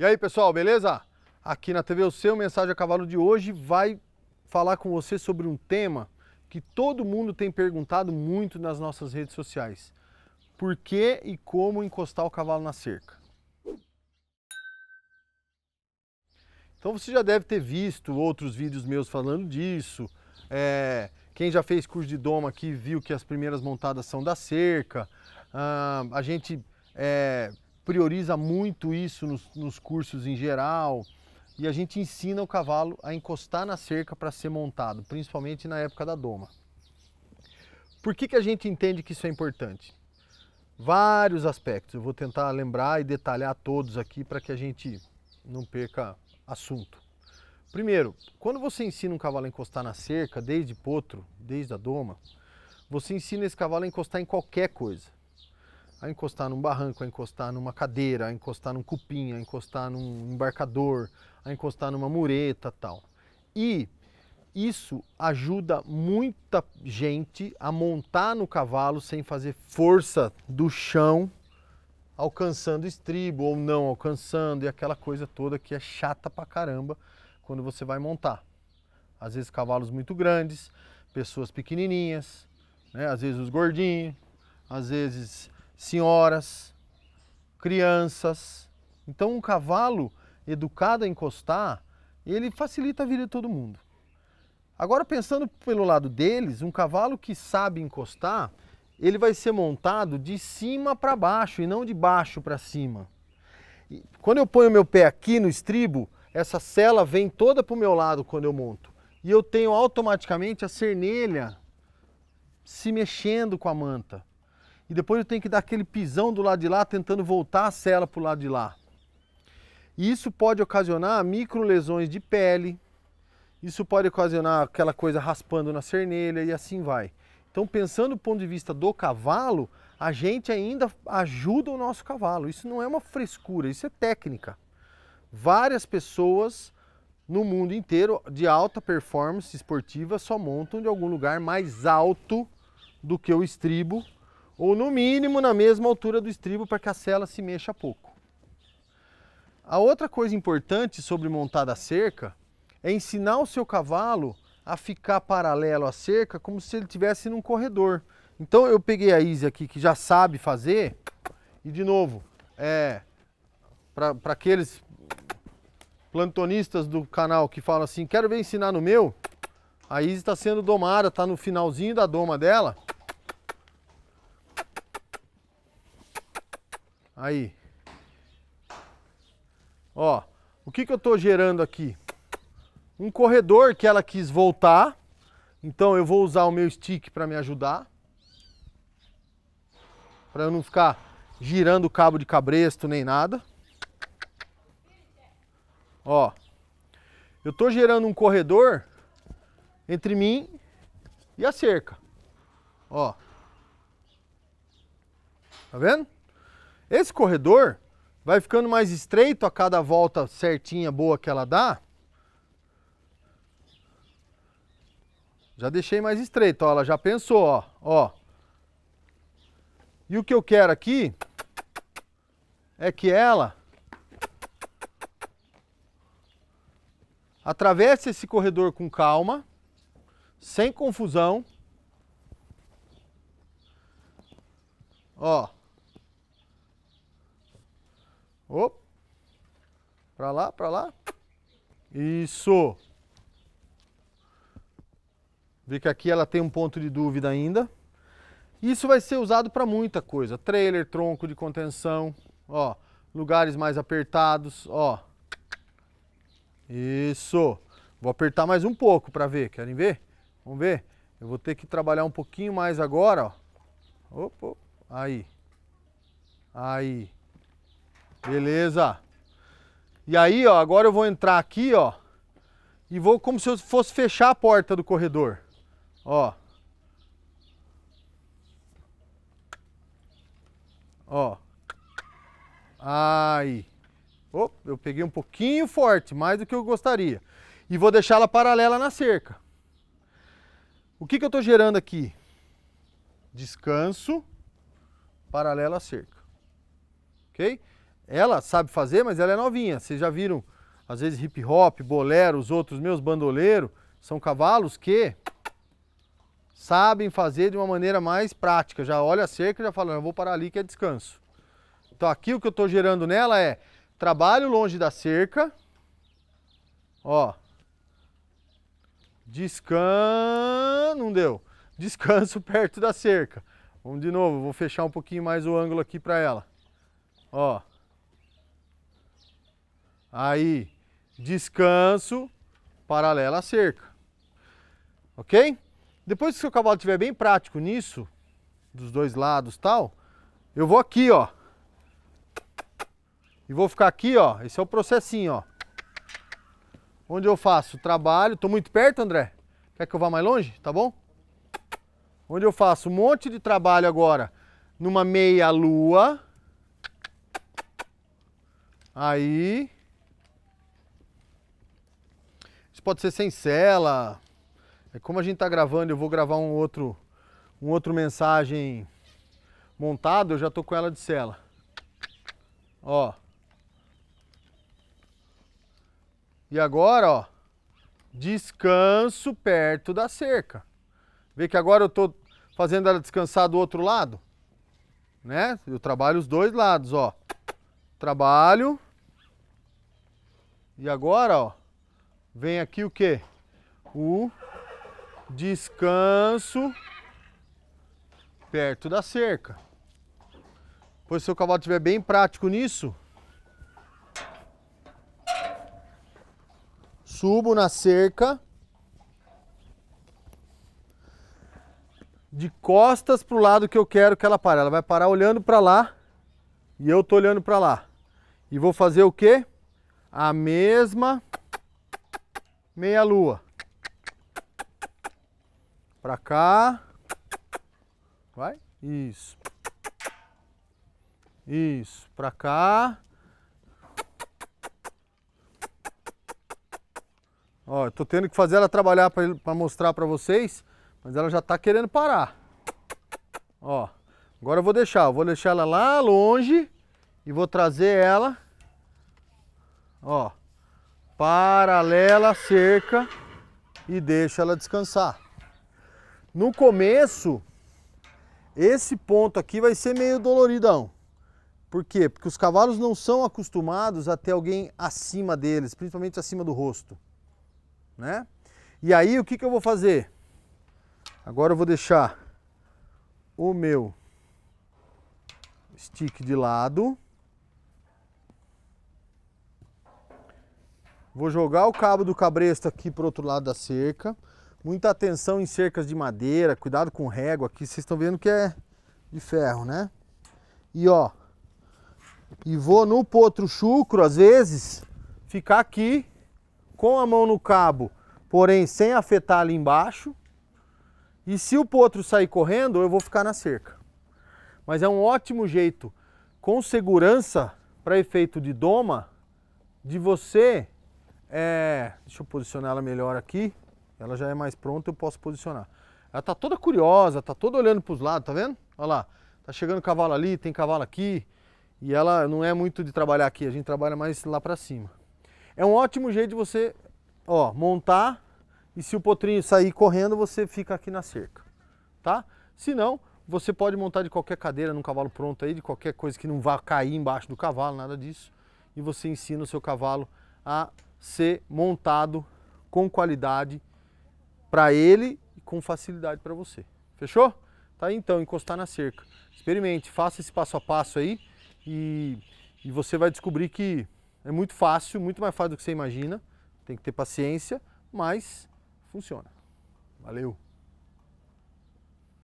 E aí, pessoal, beleza? Aqui na TV O Seu Mensagem a Cavalo de hoje vai falar com você sobre um tema que todo mundo tem perguntado muito nas nossas redes sociais. Por que e como encostar o cavalo na cerca? Então você já deve ter visto outros vídeos meus falando disso. É, quem já fez curso de doma aqui viu que as primeiras montadas são da cerca. Ah, a gente é, prioriza muito isso nos, nos cursos em geral e a gente ensina o cavalo a encostar na cerca para ser montado, principalmente na época da doma. Por que, que a gente entende que isso é importante? Vários aspectos, eu vou tentar lembrar e detalhar todos aqui para que a gente não perca assunto. Primeiro, quando você ensina um cavalo a encostar na cerca, desde potro, desde a doma, você ensina esse cavalo a encostar em qualquer coisa a encostar num barranco, a encostar numa cadeira, a encostar num cupim, a encostar num embarcador, a encostar numa mureta tal. E isso ajuda muita gente a montar no cavalo sem fazer força do chão, alcançando estribo ou não alcançando, e aquela coisa toda que é chata pra caramba quando você vai montar. Às vezes cavalos muito grandes, pessoas pequenininhas, né? às vezes os gordinhos, às vezes senhoras, crianças. Então, um cavalo educado a encostar, ele facilita a vida de todo mundo. Agora, pensando pelo lado deles, um cavalo que sabe encostar, ele vai ser montado de cima para baixo e não de baixo para cima. E quando eu ponho meu pé aqui no estribo, essa sela vem toda para o meu lado quando eu monto. E eu tenho automaticamente a cernelha se mexendo com a manta e depois eu tenho que dar aquele pisão do lado de lá, tentando voltar a sela para o lado de lá. E isso pode ocasionar micro lesões de pele, isso pode ocasionar aquela coisa raspando na cernelha e assim vai. Então, pensando do ponto de vista do cavalo, a gente ainda ajuda o nosso cavalo. Isso não é uma frescura, isso é técnica. Várias pessoas no mundo inteiro de alta performance esportiva só montam de algum lugar mais alto do que o estribo ou no mínimo na mesma altura do estribo para que a cela se mexa pouco. A outra coisa importante sobre montar a cerca é ensinar o seu cavalo a ficar paralelo à cerca como se ele estivesse num corredor. Então eu peguei a Izzy aqui que já sabe fazer e de novo, é, para aqueles plantonistas do canal que falam assim, quero ver ensinar no meu, a Izzy está sendo domada, está no finalzinho da doma dela. Aí. Ó, o que, que eu estou gerando aqui? Um corredor que ela quis voltar. Então eu vou usar o meu stick para me ajudar. Para eu não ficar girando o cabo de cabresto nem nada. Ó. Eu estou gerando um corredor entre mim e a cerca. Ó. Tá vendo? Esse corredor vai ficando mais estreito a cada volta certinha, boa que ela dá. Já deixei mais estreito, ó, ela já pensou, ó, ó. E o que eu quero aqui é que ela atravesse esse corredor com calma, sem confusão. Ó, Opa. Pra lá, pra lá. Isso. Vê que aqui ela tem um ponto de dúvida ainda. Isso vai ser usado para muita coisa. Trailer, tronco de contenção, ó. Lugares mais apertados, ó. Isso. Vou apertar mais um pouco para ver. Querem ver? Vamos ver? Eu vou ter que trabalhar um pouquinho mais agora, ó. Opa, aí. Aí. Beleza. E aí, ó, agora eu vou entrar aqui, ó, e vou como se eu fosse fechar a porta do corredor. Ó. Ó. Aí. Opa, eu peguei um pouquinho forte, mais do que eu gostaria. E vou deixá-la paralela na cerca. O que, que eu estou gerando aqui? Descanso, paralela à cerca. Ok? Ela sabe fazer, mas ela é novinha. Vocês já viram, às vezes, hip hop, bolero, os outros meus, bandoleiro, são cavalos que sabem fazer de uma maneira mais prática. Já olha a cerca e já fala, eu vou parar ali que é descanso. Então aqui o que eu estou gerando nela é trabalho longe da cerca, ó, descanso, não deu, descanso perto da cerca. Vamos de novo, vou fechar um pouquinho mais o ângulo aqui para ela. Ó, Aí, descanso, paralela a cerca. Ok? Depois que o seu cavalo estiver bem prático nisso, dos dois lados tal, eu vou aqui, ó. E vou ficar aqui, ó. Esse é o processinho, ó. Onde eu faço trabalho. Tô muito perto, André? Quer que eu vá mais longe? Tá bom? Onde eu faço um monte de trabalho agora numa meia lua. Aí. Isso pode ser sem cela. É como a gente está gravando, eu vou gravar um outro, um outro mensagem montado, eu já tô com ela de cela. Ó. E agora, ó, descanso perto da cerca. Vê que agora eu tô fazendo ela descansar do outro lado, né? Eu trabalho os dois lados, ó. Trabalho. E agora, ó, Vem aqui o que? O descanso perto da cerca. Pois se o cavalo estiver bem prático nisso, subo na cerca, de costas para o lado que eu quero que ela pare. Ela vai parar olhando para lá e eu tô olhando para lá. E vou fazer o que A mesma meia lua. Pra cá. Vai. Isso. Isso. Pra cá. Ó, eu tô tendo que fazer ela trabalhar para mostrar para vocês, mas ela já tá querendo parar. Ó, agora eu vou deixar, eu vou deixar ela lá longe e vou trazer ela, ó, paralela a cerca e deixa ela descansar. No começo, esse ponto aqui vai ser meio doloridão. Por quê? Porque os cavalos não são acostumados a ter alguém acima deles, principalmente acima do rosto. Né? E aí, o que, que eu vou fazer? Agora eu vou deixar o meu stick de lado. Vou jogar o cabo do cabresto aqui para o outro lado da cerca. Muita atenção em cercas de madeira, cuidado com régua aqui. Vocês estão vendo que é de ferro, né? E ó, e vou no potro chucro, às vezes, ficar aqui com a mão no cabo, porém sem afetar ali embaixo. E se o potro sair correndo, eu vou ficar na cerca. Mas é um ótimo jeito, com segurança, para efeito de doma, de você é, deixa eu posicionar ela melhor aqui. Ela já é mais pronta, eu posso posicionar. Ela tá toda curiosa, tá toda olhando para os lados, tá vendo? Olha lá, tá chegando cavalo ali, tem cavalo aqui. E ela não é muito de trabalhar aqui, a gente trabalha mais lá para cima. É um ótimo jeito de você, ó, montar e se o potrinho sair correndo, você fica aqui na cerca, tá? Se não, você pode montar de qualquer cadeira num cavalo pronto aí, de qualquer coisa que não vá cair embaixo do cavalo, nada disso. E você ensina o seu cavalo a ser montado com qualidade para ele e com facilidade para você. Fechou? Tá aí então, encostar na cerca. Experimente, faça esse passo a passo aí e, e você vai descobrir que é muito fácil, muito mais fácil do que você imagina. Tem que ter paciência, mas funciona. Valeu!